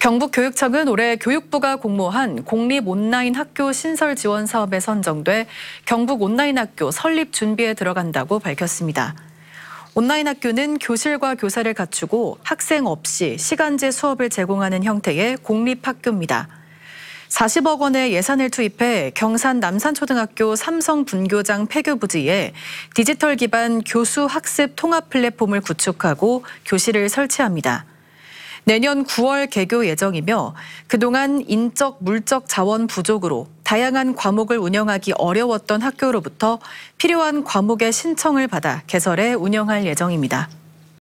경북교육청은 올해 교육부가 공모한 공립 온라인 학교 신설 지원 사업에 선정돼 경북 온라인 학교 설립 준비에 들어간다고 밝혔습니다. 온라인 학교는 교실과 교사를 갖추고 학생 없이 시간제 수업을 제공하는 형태의 공립 학교입니다. 40억 원의 예산을 투입해 경산 남산초등학교 삼성 분교장 폐교 부지에 디지털 기반 교수 학습 통합 플랫폼을 구축하고 교실을 설치합니다. 내년 9월 개교 예정이며 그동안 인적 물적 자원 부족으로 다양한 과목을 운영하기 어려웠던 학교로부터 필요한 과목의 신청을 받아 개설해 운영할 예정입니다.